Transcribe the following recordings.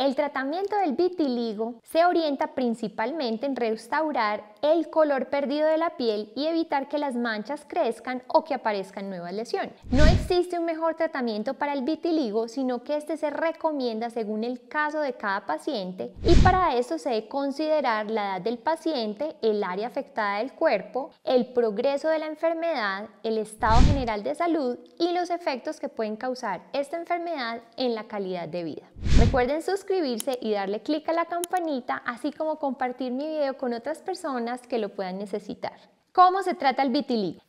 El tratamiento del vitiligo se orienta principalmente en restaurar el color perdido de la piel y evitar que las manchas crezcan o que aparezcan nuevas lesiones. No existe un mejor tratamiento para el vitiligo, sino que este se recomienda según el caso de cada paciente y para eso se debe considerar la edad del paciente, el área afectada del cuerpo, el progreso de la enfermedad, el estado general de salud y los efectos que pueden causar esta enfermedad en la calidad de vida. Recuerden suscribirse suscribirse y darle clic a la campanita, así como compartir mi video con otras personas que lo puedan necesitar. ¿Cómo se trata el vitiligo?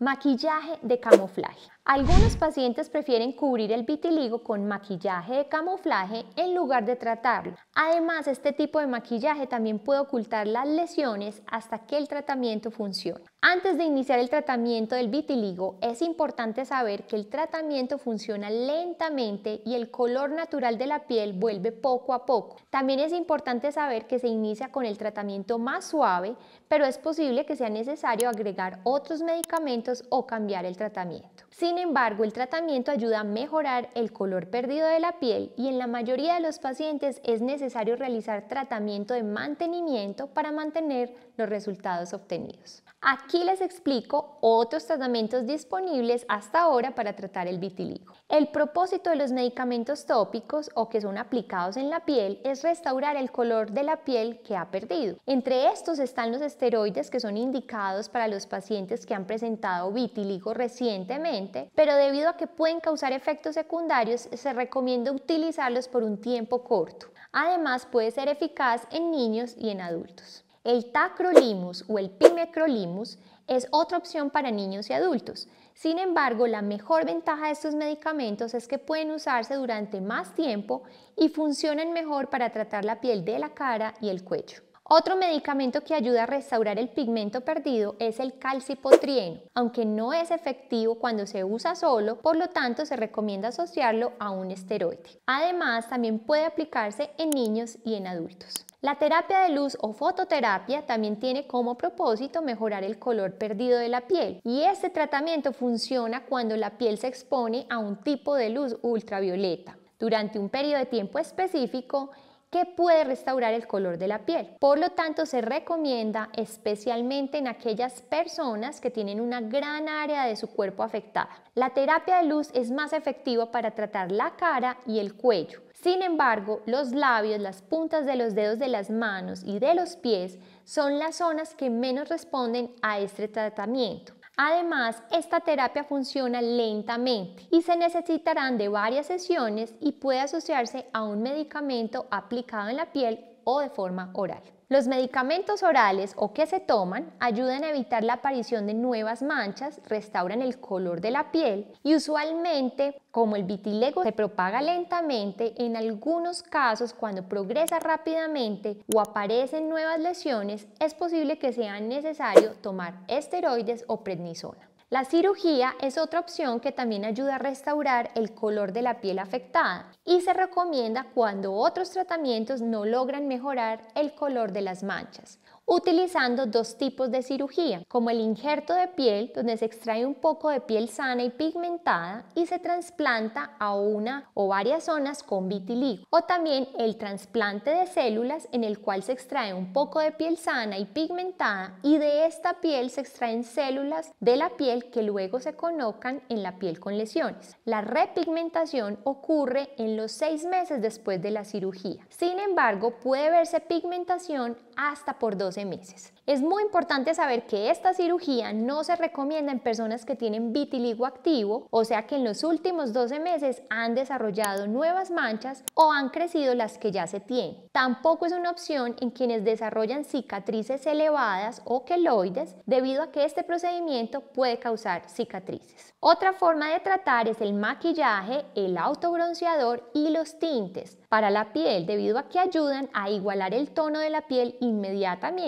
Maquillaje de camuflaje. Algunos pacientes prefieren cubrir el vitiligo con maquillaje de camuflaje en lugar de tratarlo. Además, este tipo de maquillaje también puede ocultar las lesiones hasta que el tratamiento funcione. Antes de iniciar el tratamiento del vitiligo, es importante saber que el tratamiento funciona lentamente y el color natural de la piel vuelve poco a poco. También es importante saber que se inicia con el tratamiento más suave, pero es posible que sea necesario agregar otros medicamentos o cambiar el tratamiento. Sin embargo, el tratamiento ayuda a mejorar el color perdido de la piel y en la mayoría de los pacientes es necesario realizar tratamiento de mantenimiento para mantener los resultados obtenidos. Aquí les explico otros tratamientos disponibles hasta ahora para tratar el vitiligo. El propósito de los medicamentos tópicos o que son aplicados en la piel es restaurar el color de la piel que ha perdido. Entre estos están los esteroides que son indicados para los pacientes que han presentado vitiligo recientemente, pero debido a que pueden causar efectos secundarios se recomienda utilizarlos por un tiempo corto. Además puede ser eficaz en niños y en adultos. El tacrolimus o el pimecrolimus es otra opción para niños y adultos. Sin embargo, la mejor ventaja de estos medicamentos es que pueden usarse durante más tiempo y funcionan mejor para tratar la piel de la cara y el cuello. Otro medicamento que ayuda a restaurar el pigmento perdido es el calcipotrieno, aunque no es efectivo cuando se usa solo, por lo tanto se recomienda asociarlo a un esteroide. Además, también puede aplicarse en niños y en adultos. La terapia de luz o fototerapia también tiene como propósito mejorar el color perdido de la piel y este tratamiento funciona cuando la piel se expone a un tipo de luz ultravioleta durante un periodo de tiempo específico que puede restaurar el color de la piel. Por lo tanto, se recomienda especialmente en aquellas personas que tienen una gran área de su cuerpo afectada. La terapia de luz es más efectiva para tratar la cara y el cuello. Sin embargo, los labios, las puntas de los dedos de las manos y de los pies son las zonas que menos responden a este tratamiento. Además, esta terapia funciona lentamente y se necesitarán de varias sesiones y puede asociarse a un medicamento aplicado en la piel o de forma oral. Los medicamentos orales o que se toman ayudan a evitar la aparición de nuevas manchas, restauran el color de la piel y usualmente, como el vitilego se propaga lentamente, en algunos casos cuando progresa rápidamente o aparecen nuevas lesiones, es posible que sea necesario tomar esteroides o prednisona. La cirugía es otra opción que también ayuda a restaurar el color de la piel afectada y se recomienda cuando otros tratamientos no logran mejorar el color de las manchas utilizando dos tipos de cirugía, como el injerto de piel, donde se extrae un poco de piel sana y pigmentada y se trasplanta a una o varias zonas con vitiligo, o también el trasplante de células en el cual se extrae un poco de piel sana y pigmentada y de esta piel se extraen células de la piel que luego se colocan en la piel con lesiones. La repigmentación ocurre en los seis meses después de la cirugía. Sin embargo, puede verse pigmentación hasta por dos meses. Es muy importante saber que esta cirugía no se recomienda en personas que tienen vitiligo activo, o sea que en los últimos 12 meses han desarrollado nuevas manchas o han crecido las que ya se tienen. Tampoco es una opción en quienes desarrollan cicatrices elevadas o queloides debido a que este procedimiento puede causar cicatrices. Otra forma de tratar es el maquillaje, el autobronceador y los tintes para la piel debido a que ayudan a igualar el tono de la piel inmediatamente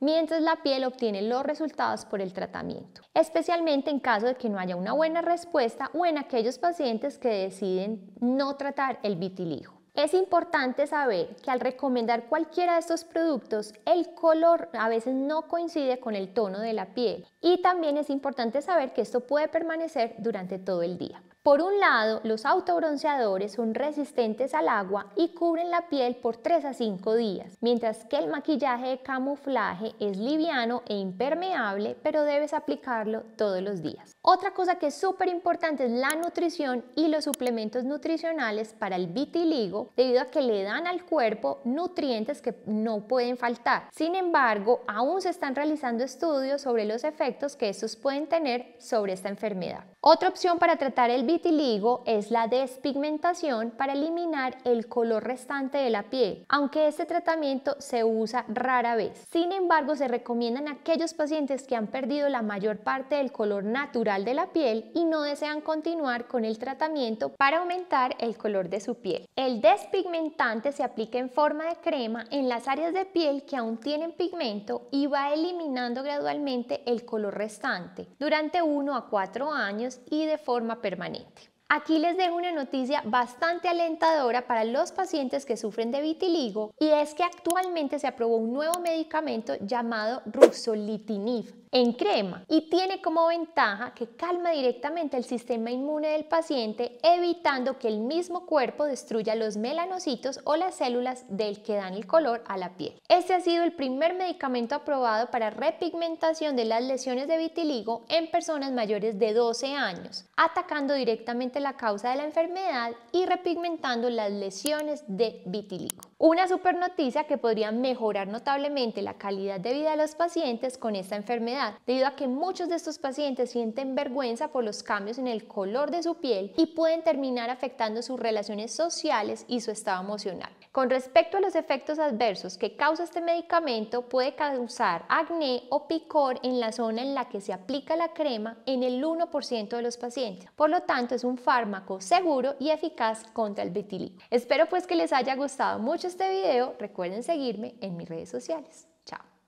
mientras la piel obtiene los resultados por el tratamiento, especialmente en caso de que no haya una buena respuesta o en aquellos pacientes que deciden no tratar el vitiligo. Es importante saber que al recomendar cualquiera de estos productos, el color a veces no coincide con el tono de la piel y también es importante saber que esto puede permanecer durante todo el día. Por un lado, los autobronceadores son resistentes al agua y cubren la piel por 3 a 5 días, mientras que el maquillaje de camuflaje es liviano e impermeable, pero debes aplicarlo todos los días. Otra cosa que es súper importante es la nutrición y los suplementos nutricionales para el vitiligo, debido a que le dan al cuerpo nutrientes que no pueden faltar. Sin embargo, aún se están realizando estudios sobre los efectos que estos pueden tener sobre esta enfermedad. Otra opción para tratar el vitiligo es la despigmentación para eliminar el color restante de la piel, aunque este tratamiento se usa rara vez. Sin embargo, se recomiendan a aquellos pacientes que han perdido la mayor parte del color natural de la piel y no desean continuar con el tratamiento para aumentar el color de su piel. El despigmentante se aplica en forma de crema en las áreas de piel que aún tienen pigmento y va eliminando gradualmente el color restante durante 1 a 4 años y de forma permanente. diariamente. Aquí les dejo una noticia bastante alentadora para los pacientes que sufren de vitiligo y es que actualmente se aprobó un nuevo medicamento llamado ruxolitinib en crema y tiene como ventaja que calma directamente el sistema inmune del paciente evitando que el mismo cuerpo destruya los melanocitos o las células del que dan el color a la piel. Este ha sido el primer medicamento aprobado para repigmentación de las lesiones de vitiligo en personas mayores de 12 años, atacando directamente la causa de la enfermedad y repigmentando las lesiones de vitílico. Una super noticia que podría mejorar notablemente la calidad de vida de los pacientes con esta enfermedad, debido a que muchos de estos pacientes sienten vergüenza por los cambios en el color de su piel y pueden terminar afectando sus relaciones sociales y su estado emocional. Con respecto a los efectos adversos que causa este medicamento, puede causar acné o picor en la zona en la que se aplica la crema en el 1% de los pacientes. Por lo tanto, es un fármaco seguro y eficaz contra el vitiligo. Espero pues que les haya gustado mucho este video. Recuerden seguirme en mis redes sociales. Chao.